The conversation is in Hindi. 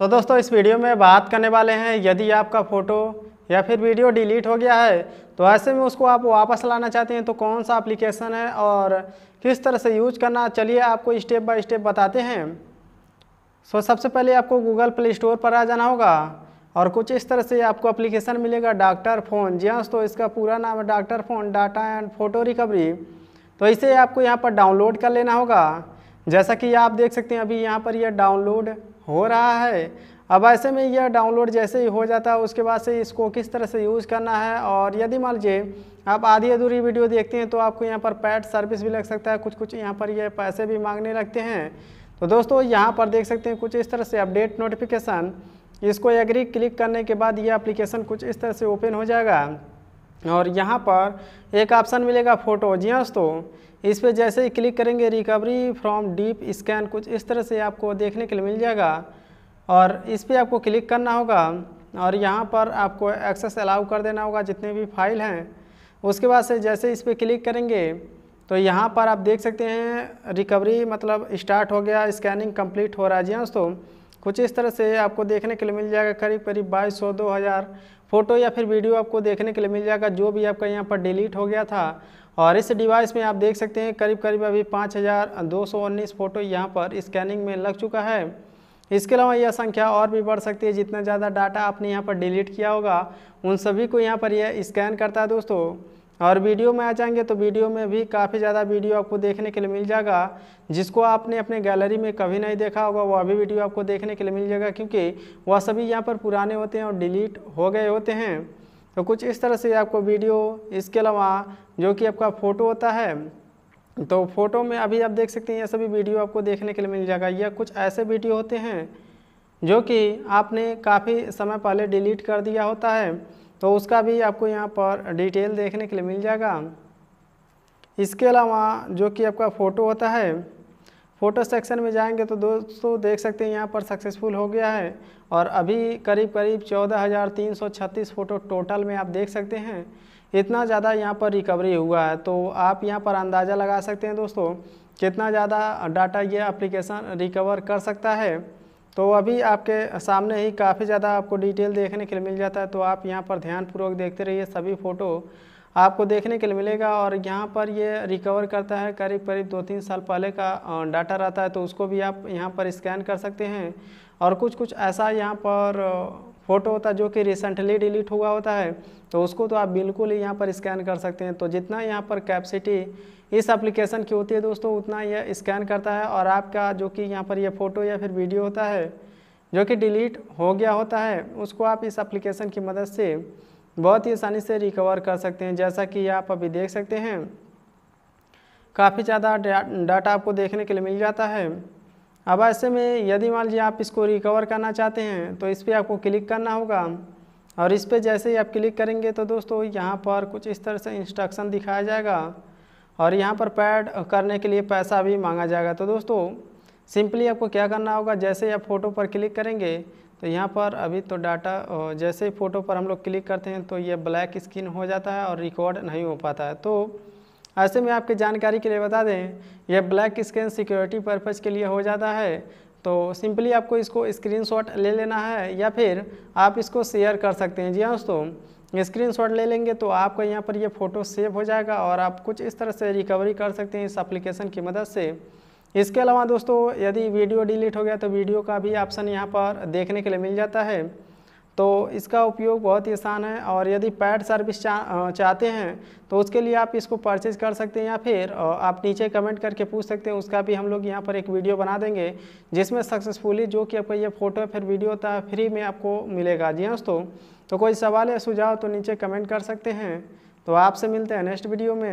तो दोस्तों इस वीडियो में बात करने वाले हैं यदि आपका फ़ोटो या फिर वीडियो डिलीट हो गया है तो ऐसे में उसको आप वापस लाना चाहते हैं तो कौन सा एप्लीकेशन है और किस तरह से यूज करना चलिए आपको स्टेप बाय स्टेप बताते हैं सो सबसे पहले आपको गूगल प्ले स्टोर पर आ जाना होगा और कुछ इस तरह से आपको एप्लीकेशन मिलेगा डॉक्टर फ़ोन जी हाँ तो इसका पूरा नाम है doctor phone data and photo recovery तो इसे आपको यहाँ पर डाउनलोड कर लेना होगा जैसा कि आप देख सकते हैं अभी यहाँ पर यह डाउनलोड हो रहा है अब ऐसे में यह डाउनलोड जैसे ही हो जाता है उसके बाद से इसको किस तरह से यूज़ करना है और यदि मान लीजिए आप आधी अधूरी वीडियो देखते हैं तो आपको यहाँ पर पैड सर्विस भी लग सकता है कुछ कुछ यहाँ पर ये यह पैसे भी मांगने लगते हैं तो दोस्तों यहाँ पर देख सकते हैं कुछ इस तरह से अपडेट नोटिफिकेशन इसको एग्री क्लिक करने के बाद ये अप्लीकेशन कुछ इस तरह से ओपन हो जाएगा और यहाँ पर एक ऑप्शन मिलेगा फ़ोटो जी हाँ दोस्तों इस पर जैसे ही क्लिक करेंगे रिकवरी फ्रॉम डीप स्कैन कुछ इस तरह से आपको देखने के लिए मिल जाएगा और इस पर आपको क्लिक करना होगा और यहाँ पर आपको एक्सेस अलाउ कर देना होगा जितने भी फाइल हैं उसके बाद से जैसे इस पर क्लिक करेंगे तो यहाँ पर आप देख सकते हैं रिकवरी मतलब स्टार्ट हो गया स्कैनिंग कंप्लीट हो रहा है जी हाँ दोस्तों कुछ इस तरह से आपको देखने के लिए मिल जाएगा करीब करीब बाईस सौ दो हज़ार फोटो या फिर वीडियो आपको देखने के लिए मिल जाएगा जो भी आपका यहाँ पर डिलीट हो गया था और इस डिवाइस में आप देख सकते हैं करीब करीब अभी पाँच हज़ार दो सौ उन्नीस फ़ोटो यहाँ पर स्कैनिंग में लग चुका है इसके अलावा यह संख्या और भी बढ़ सकती है जितना ज़्यादा डाटा आपने यहाँ पर डिलीट किया होगा उन सभी को यहाँ पर यह स्कैन करता है दोस्तों और वीडियो में आ जाएंगे तो वीडियो में भी काफ़ी ज़्यादा वीडियो आपको देखने के लिए मिल जाएगा जिसको आपने अपने गैलरी में कभी नहीं देखा होगा वह अभी वीडियो आपको देखने के लिए मिल जाएगा क्योंकि वह सभी यहाँ पर पुराने होते हैं और डिलीट हो गए होते हैं तो कुछ इस तरह से आपको वीडियो इसके अलावा जो कि आपका फ़ोटो होता है तो फोटो में अभी आप देख सकते हैं ये सभी वीडियो आपको देखने के लिए मिल जाएगा या कुछ ऐसे वीडियो होते हैं जो कि आपने काफ़ी समय पहले डिलीट कर दिया होता है तो उसका भी आपको यहाँ पर डिटेल देखने के लिए मिल जाएगा इसके अलावा जो कि आपका फ़ोटो होता है फ़ोटो सेक्शन में जाएंगे तो दोस्तों देख सकते हैं यहाँ पर सक्सेसफुल हो गया है और अभी करीब करीब चौदह हज़ार तीन सौ छत्तीस फ़ोटो टोटल में आप देख सकते हैं इतना ज़्यादा यहाँ पर रिकवरी हुआ है तो आप यहाँ पर अंदाज़ा लगा सकते हैं दोस्तों कितना ज़्यादा डाटा ये एप्लीकेशन रिकवर कर सकता है तो अभी आपके सामने ही काफ़ी ज़्यादा आपको डिटेल देखने के लिए मिल जाता है तो आप यहाँ पर ध्यानपूर्वक देखते रहिए सभी फ़ोटो आपको देखने के लिए मिलेगा और यहाँ पर ये रिकवर करता है करीब करीब दो तीन साल पहले का डाटा रहता है तो उसको भी आप यहाँ पर स्कैन कर सकते हैं और कुछ कुछ ऐसा यहाँ पर फ़ोटो होता है जो कि रिसेंटली डिलीट हुआ होता है तो उसको तो आप बिल्कुल ही यहाँ पर स्कैन कर सकते हैं तो जितना यहाँ पर कैपेसिटी इस एप्लीकेशन की होती है दोस्तों उतना यह स्कैन करता है और आपका जो कि यहाँ पर यह फ़ोटो या फिर वीडियो होता है जो कि डिलीट हो गया होता है उसको आप इस एप्लीकेशन की मदद से बहुत ही आसानी से रिकवर कर सकते हैं जैसा कि आप अभी देख सकते हैं काफ़ी ज़्यादा डाटा आपको देखने के लिए मिल जाता है अब ऐसे में यदि मान लीजिए आप इसको रिकवर करना चाहते हैं तो इस पर आपको क्लिक करना होगा और इस पर जैसे ही आप क्लिक करेंगे तो दोस्तों यहाँ पर कुछ इस तरह से इंस्ट्रक्शन दिखाया जाएगा और यहाँ पर पैड करने के लिए पैसा भी मांगा जाएगा तो दोस्तों सिंपली आपको क्या करना होगा जैसे ही आप फ़ोटो पर क्लिक करेंगे तो यहाँ पर अभी तो डाटा जैसे ही फ़ोटो पर हम लोग क्लिक करते हैं तो ये ब्लैक स्क्रीन हो जाता है और रिकॉर्ड नहीं हो पाता है तो ऐसे में आपके जानकारी के लिए बता दें यह ब्लैक स्क्रीन सिक्योरिटी पर्पज़ के लिए हो जाता है तो सिंपली आपको इसको स्क्रीन ले लेना है या फिर आप इसको शेयर कर सकते हैं जी हाँ दोस्तों स्क्रीनशॉट ले लेंगे तो आपका यहाँ पर ये फ़ोटो सेव हो जाएगा और आप कुछ इस तरह से रिकवरी कर सकते हैं इस एप्लीकेशन की मदद से इसके अलावा दोस्तों यदि वीडियो डिलीट हो गया तो वीडियो का भी ऑप्शन यहाँ पर देखने के लिए मिल जाता है तो इसका उपयोग बहुत ही आसान है और यदि पैड सर्विस चा, चाहते हैं तो उसके लिए आप इसको परचेज कर सकते हैं या फिर आप नीचे कमेंट करके पूछ सकते हैं उसका भी हम लोग यहाँ पर एक वीडियो बना देंगे जिसमें सक्सेसफुली जो कि आपका ये फ़ोटो है फिर वीडियो होता है फ्री में आपको मिलेगा जी हाँ दोस्तों तो कोई सवाल या सुझाव तो नीचे कमेंट कर सकते हैं तो आपसे मिलते हैं नेक्स्ट वीडियो में